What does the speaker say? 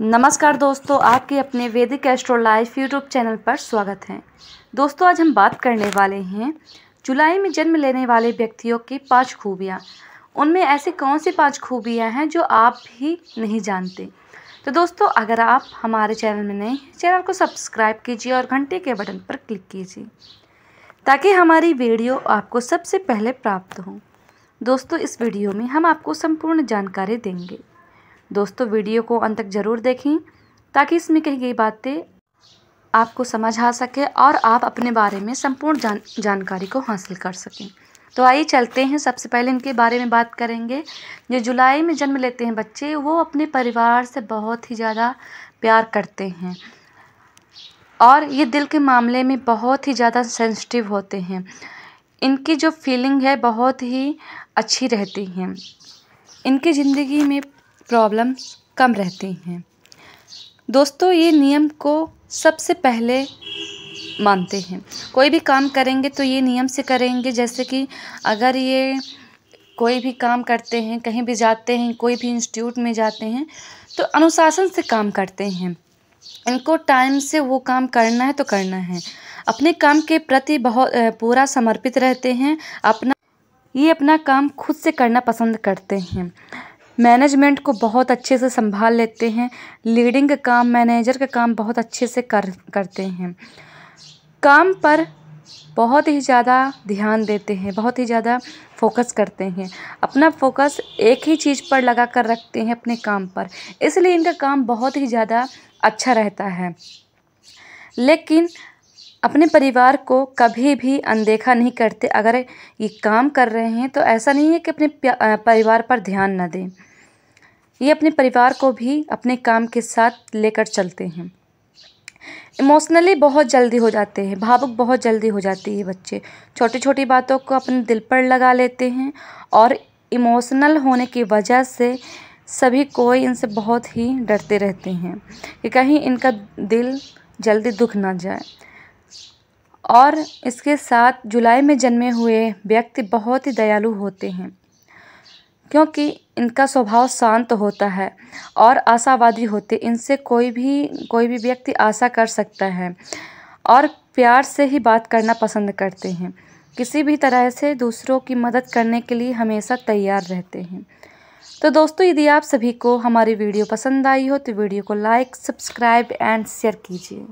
नमस्कार दोस्तों आपके अपने वैदिक एस्ट्रो लाइफ यूट्यूब चैनल पर स्वागत है दोस्तों आज हम बात करने वाले हैं जुलाई में जन्म लेने वाले व्यक्तियों की पांच खूबियां उनमें ऐसी कौन सी पांच खूबियां हैं जो आप भी नहीं जानते तो दोस्तों अगर आप हमारे चैनल में नए हैं चैनल को सब्सक्राइब कीजिए और घंटे के बटन पर क्लिक कीजिए ताकि हमारी वीडियो आपको सबसे पहले प्राप्त हो दोस्तों इस वीडियो में हम आपको संपूर्ण जानकारी देंगे दोस्तों वीडियो को अंत तक ज़रूर देखें ताकि इसमें कही गई बातें आपको समझ आ सके और आप अपने बारे में संपूर्ण जान जानकारी को हासिल कर सकें तो आइए चलते हैं सबसे पहले इनके बारे में बात करेंगे जो जुलाई में जन्म लेते हैं बच्चे वो अपने परिवार से बहुत ही ज़्यादा प्यार करते हैं और ये दिल के मामले में बहुत ही ज़्यादा सेंसिटिव होते हैं इनकी जो फीलिंग है बहुत ही अच्छी रहती हैं इनकी ज़िंदगी में प्रॉब्लम्स कम रहती हैं दोस्तों ये नियम को सबसे पहले मानते हैं कोई भी काम करेंगे तो ये नियम से करेंगे जैसे कि अगर ये कोई भी काम करते हैं कहीं भी जाते हैं कोई भी इंस्टीट्यूट में जाते हैं तो अनुशासन से काम करते हैं इनको टाइम से वो काम करना है तो करना है अपने काम के प्रति बहुत पूरा समर्पित रहते हैं अपना ये अपना काम खुद से करना पसंद करते हैं मैनेजमेंट को बहुत अच्छे से संभाल लेते हैं लीडिंग का काम मैनेजर का काम बहुत अच्छे से कर करते हैं काम पर बहुत ही ज़्यादा ध्यान देते हैं बहुत ही ज़्यादा फोकस करते हैं अपना फोकस एक ही चीज़ पर लगा कर रखते हैं अपने काम पर इसलिए इनका काम बहुत ही ज़्यादा अच्छा रहता है लेकिन अपने परिवार को कभी भी अनदेखा नहीं करते अगर ये काम कर रहे हैं तो ऐसा नहीं है कि अपने परिवार पर ध्यान न दें ये अपने परिवार को भी अपने काम के साथ लेकर चलते हैं इमोशनली बहुत जल्दी हो जाते हैं भावुक बहुत जल्दी हो जाती है बच्चे छोटी छोटी बातों को अपने दिल पर लगा लेते हैं और इमोशनल होने की वजह से सभी कोई इनसे बहुत ही डरते रहते हैं कि कहीं इनका दिल जल्दी दुख ना जाए और इसके साथ जुलाई में जन्मे हुए व्यक्ति बहुत ही दयालु होते हैं क्योंकि इनका स्वभाव शांत होता है और आशावादी होते इनसे कोई भी कोई भी व्यक्ति आशा कर सकता है और प्यार से ही बात करना पसंद करते हैं किसी भी तरह से दूसरों की मदद करने के लिए हमेशा तैयार रहते हैं तो दोस्तों यदि आप सभी को हमारी वीडियो पसंद आई हो तो वीडियो को लाइक सब्सक्राइब एंड शेयर कीजिए